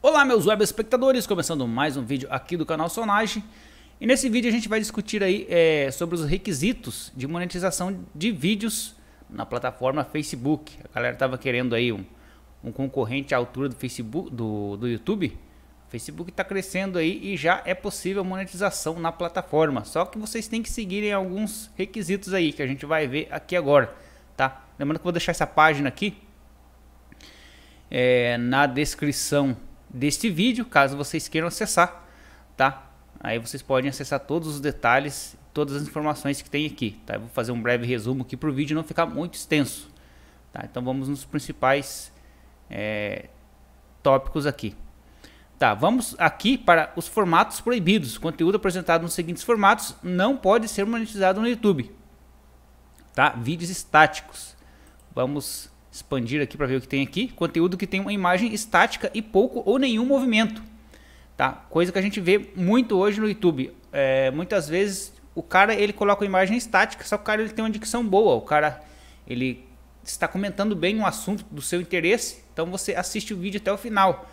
Olá meus web espectadores, começando mais um vídeo aqui do canal Sonage e nesse vídeo a gente vai discutir aí é, sobre os requisitos de monetização de vídeos na plataforma Facebook. A galera estava querendo aí um, um, concorrente à altura do Facebook, do, do YouTube. Facebook está crescendo aí e já é possível monetização na plataforma. Só que vocês têm que seguirem alguns requisitos aí que a gente vai ver aqui agora, tá? Lembrando que eu vou deixar essa página aqui é, na descrição deste vídeo, caso vocês queiram acessar, tá? Aí vocês podem acessar todos os detalhes, todas as informações que tem aqui, tá? Eu vou fazer um breve resumo aqui para o vídeo não ficar muito extenso, tá? Então vamos nos principais é, tópicos aqui. Tá, vamos aqui para os formatos proibidos. conteúdo apresentado nos seguintes formatos não pode ser monetizado no YouTube. Tá? Vídeos estáticos. Vamos expandir aqui para ver o que tem aqui. Conteúdo que tem uma imagem estática e pouco ou nenhum movimento. Tá? Coisa que a gente vê muito hoje no YouTube. É, muitas vezes o cara ele coloca uma imagem estática, só que o cara ele tem uma dicção boa. O cara ele está comentando bem um assunto do seu interesse, então você assiste o vídeo até o final.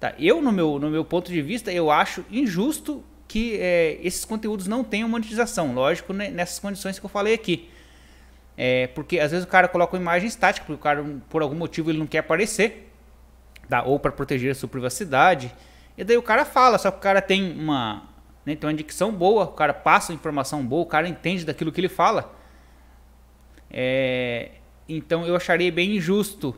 Tá? Eu, no meu, no meu ponto de vista, eu acho injusto que é, esses conteúdos não tenham monetização. Lógico, né, nessas condições que eu falei aqui. É, porque às vezes o cara coloca uma imagem estática, porque o cara, por algum motivo, ele não quer aparecer, tá? ou para proteger a sua privacidade. E daí o cara fala, só que o cara tem uma, né, tem uma dicção boa, o cara passa informação boa, o cara entende daquilo que ele fala. É, então eu acharia bem injusto.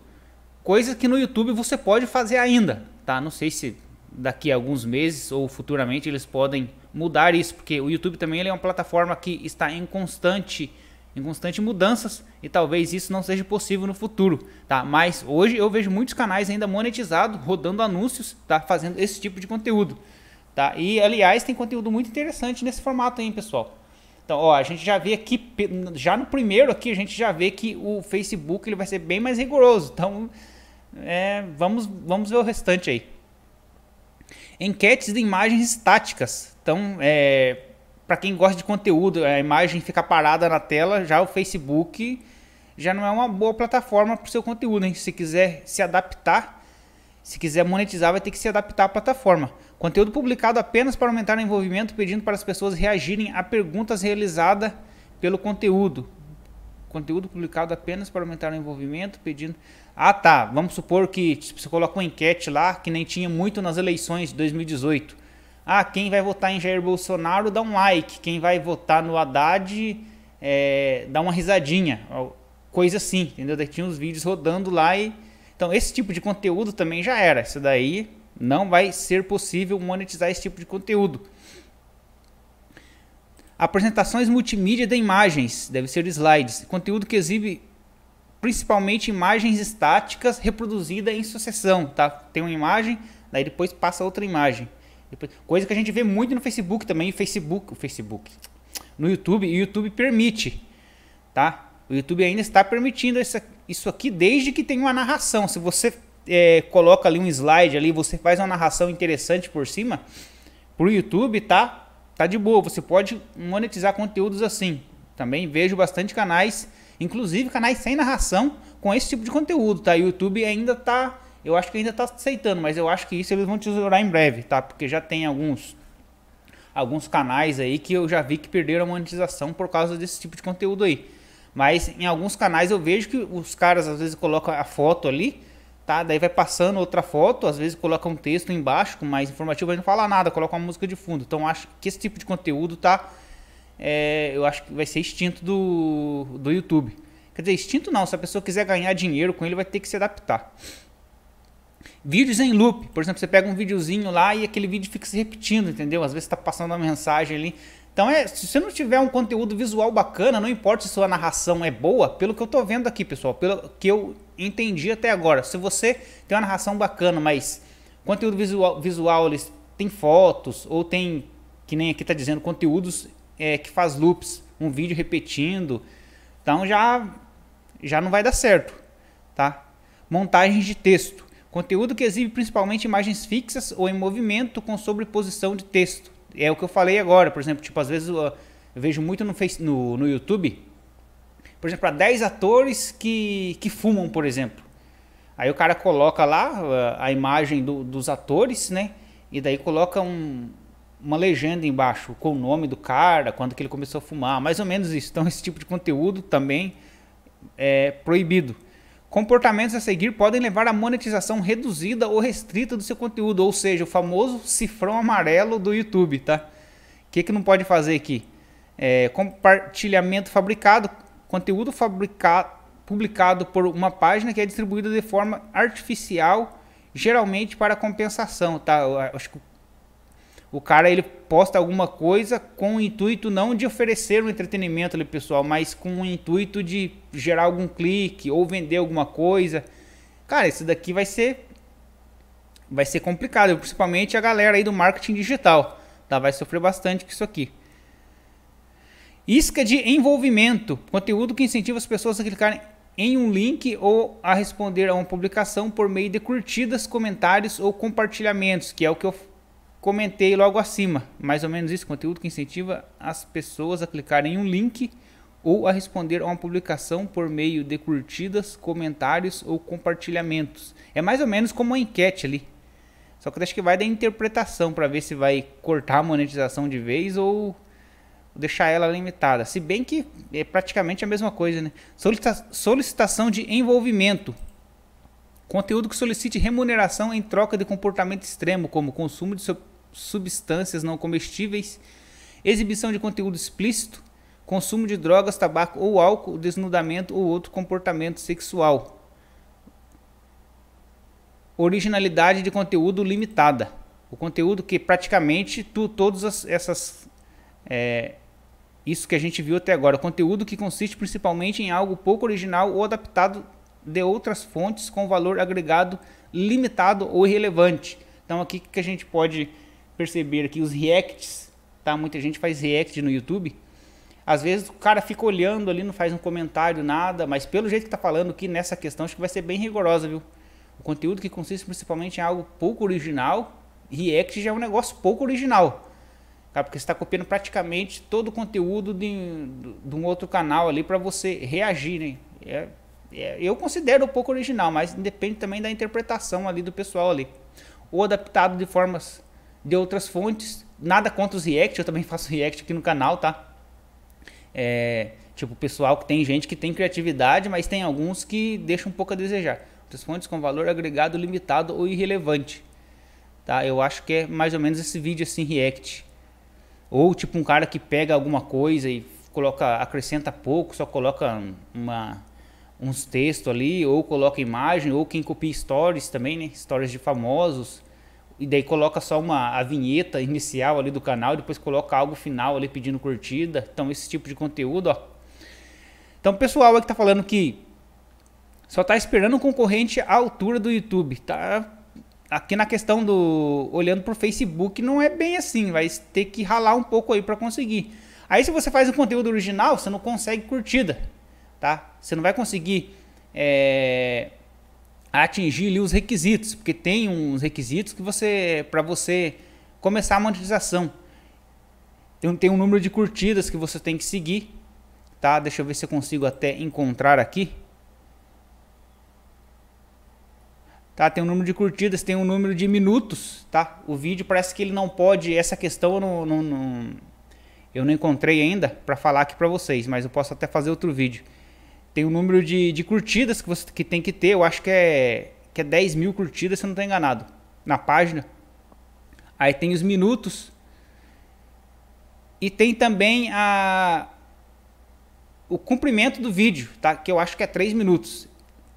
Coisa que no YouTube você pode fazer ainda, tá? Não sei se daqui a alguns meses ou futuramente eles podem mudar isso, porque o YouTube também é uma plataforma que está em constante em constantes mudanças e talvez isso não seja possível no futuro, tá? Mas hoje eu vejo muitos canais ainda monetizados, rodando anúncios, tá? Fazendo esse tipo de conteúdo, tá? E aliás tem conteúdo muito interessante nesse formato aí, pessoal. Então, ó, a gente já vê aqui, já no primeiro aqui, a gente já vê que o Facebook ele vai ser bem mais rigoroso. Então, é, vamos, vamos ver o restante aí. Enquetes de imagens estáticas. Então, é, para quem gosta de conteúdo, a imagem fica parada na tela, já o Facebook já não é uma boa plataforma para o seu conteúdo. Hein? Se quiser se adaptar, se quiser monetizar, vai ter que se adaptar à plataforma. Conteúdo publicado apenas para aumentar o envolvimento, pedindo para as pessoas reagirem a perguntas realizadas pelo conteúdo. Conteúdo publicado apenas para aumentar o envolvimento, pedindo. Ah, tá. Vamos supor que você coloca uma enquete lá, que nem tinha muito nas eleições de 2018 ah, quem vai votar em Jair Bolsonaro dá um like, quem vai votar no Haddad é, dá uma risadinha, coisa assim, entendeu? Daí tinha uns vídeos rodando lá e. Então, esse tipo de conteúdo também já era. Isso daí não vai ser possível monetizar esse tipo de conteúdo. Apresentações multimídia de imagens, deve ser slides. Conteúdo que exibe principalmente imagens estáticas reproduzida em sucessão, tá? Tem uma imagem, daí depois passa outra imagem. Coisa que a gente vê muito no Facebook também, Facebook, Facebook, no YouTube, o YouTube permite, tá? O YouTube ainda está permitindo essa, isso aqui desde que tenha uma narração. Se você é, coloca ali um slide ali, você faz uma narração interessante por cima, pro YouTube, tá? Tá de boa, você pode monetizar conteúdos assim. Também vejo bastante canais, inclusive canais sem narração, com esse tipo de conteúdo, tá? O YouTube ainda tá eu acho que ainda está aceitando, mas eu acho que isso eles vão tesourar em breve, tá? Porque já tem alguns alguns canais aí que eu já vi que perderam a monetização por causa desse tipo de conteúdo aí. Mas em alguns canais eu vejo que os caras às vezes colocam a foto ali, tá? Daí vai passando outra foto, às vezes coloca um texto embaixo com mais informativo, mas não fala nada, coloca uma música de fundo. Então acho que esse tipo de conteúdo tá é, eu acho que vai ser extinto do, do YouTube. Quer dizer, extinto não, se a pessoa quiser ganhar dinheiro com ele, vai ter que se adaptar. Vídeos em loop, por exemplo, você pega um videozinho lá e aquele vídeo fica se repetindo, entendeu? Às vezes está passando uma mensagem ali. Então, é, se você não tiver um conteúdo visual bacana, não importa se sua narração é boa, pelo que eu estou vendo aqui, pessoal, pelo que eu entendi até agora. Se você tem uma narração bacana, mas conteúdo visual, visual eles tem fotos ou tem, que nem aqui está dizendo, conteúdos é, que faz loops, um vídeo repetindo, então já, já não vai dar certo, tá? Montagem de texto. Conteúdo que exibe principalmente imagens fixas ou em movimento com sobreposição de texto. É o que eu falei agora, por exemplo, tipo, às vezes eu, vejo muito no, face, no, no YouTube, por exemplo, há 10 atores que, que fumam, por exemplo. Aí o cara coloca lá a, a imagem do, dos atores, né? E daí coloca um, uma legenda embaixo com o nome do cara, quando que ele começou a fumar, mais ou menos isso. Então esse tipo de conteúdo também é proibido. Comportamentos a seguir podem levar à monetização reduzida ou restrita do seu conteúdo, ou seja, o famoso cifrão amarelo do YouTube, tá? O que, que não pode fazer aqui? É, compartilhamento fabricado, conteúdo fabricado, publicado por uma página que é distribuída de forma artificial, geralmente para compensação, tá? Eu acho que o cara ele posta alguma coisa com o intuito não de oferecer um entretenimento ali pessoal, mas com o intuito de gerar algum clique ou vender alguma coisa. Cara, isso daqui vai ser vai ser complicado, principalmente a galera aí do marketing digital, tá? Vai sofrer bastante com isso aqui. Isca de envolvimento, conteúdo que incentiva as pessoas a clicarem em um link ou a responder a uma publicação por meio de curtidas, comentários ou compartilhamentos, que é o que eu comentei logo acima, mais ou menos isso, conteúdo que incentiva as pessoas a clicarem em um link ou a responder a uma publicação por meio de curtidas, comentários ou compartilhamentos. É mais ou menos como uma enquete ali. Só que acho que vai da interpretação para ver se vai cortar a monetização de vez ou deixar ela limitada. Se bem que é praticamente a mesma coisa, né? Solicita solicitação de envolvimento. Conteúdo que solicite remuneração em troca de comportamento extremo, como consumo de, seu substâncias não comestíveis, exibição de conteúdo explícito, consumo de drogas, tabaco ou álcool, desnudamento ou outro comportamento sexual. Originalidade de conteúdo limitada. O conteúdo que praticamente tu, todas as, essas. É, isso que a gente viu até agora. O conteúdo que consiste principalmente em algo pouco original ou adaptado de outras fontes com valor agregado limitado ou irrelevante. Então, aqui que a gente pode perceber que os reacts, tá? Muita gente faz react no YouTube. Às vezes o cara fica olhando ali, não faz um comentário, nada, mas pelo jeito que tá falando aqui nessa questão acho que vai ser bem rigorosa, viu? O conteúdo que consiste principalmente em algo pouco original, react já é um negócio pouco original. cara tá? Porque você está copiando praticamente todo o conteúdo de, de um outro canal ali para você reagir, né? É, é, eu considero pouco original, mas depende também da interpretação ali do pessoal ali. Ou adaptado de formas de outras fontes. Nada contra os react, eu também faço react aqui no canal, tá? É, tipo, pessoal que tem gente que tem criatividade, mas tem alguns que deixam um pouco a desejar. Outras fontes com valor agregado limitado ou irrelevante. Tá? Eu acho que é mais ou menos esse vídeo assim, react. Ou tipo um cara que pega alguma coisa e coloca, acrescenta pouco, só coloca uma, uns textos ali, ou coloca imagem, ou quem copia stories também, né? Stories de famosos e daí coloca só uma a vinheta inicial ali do canal, depois coloca algo final ali pedindo curtida. Então esse tipo de conteúdo, ó. Então, pessoal, aqui tá falando que só tá esperando um concorrente à altura do YouTube, tá? Aqui na questão do olhando pro Facebook não é bem assim, vai ter que ralar um pouco aí para conseguir. Aí se você faz o conteúdo original, você não consegue curtida, tá? Você não vai conseguir é, atingir os requisitos, porque tem uns requisitos que você para você começar a monetização. Tem, tem um número de curtidas que você tem que seguir, tá? Deixa eu ver se eu consigo até encontrar aqui. Tá, tem um número de curtidas, tem um número de minutos, tá? O vídeo parece que ele não pode, essa questão eu não, não, não eu não encontrei ainda para falar aqui para vocês, mas eu posso até fazer outro vídeo tem o um número de, de curtidas que você que tem que ter. Eu acho que é, que é 10 mil curtidas, se eu não estou enganado, na página. Aí tem os minutos. E tem também a, o comprimento do vídeo, tá? Que eu acho que é 3 minutos.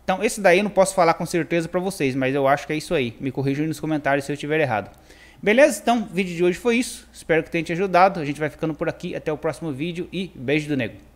Então, esse daí eu não posso falar com certeza para vocês, mas eu acho que é isso aí. Me corrijam nos comentários se eu estiver errado. Beleza? Então, o vídeo de hoje foi isso. Espero que tenha te ajudado. A gente vai ficando por aqui. Até o próximo vídeo e beijo do nego.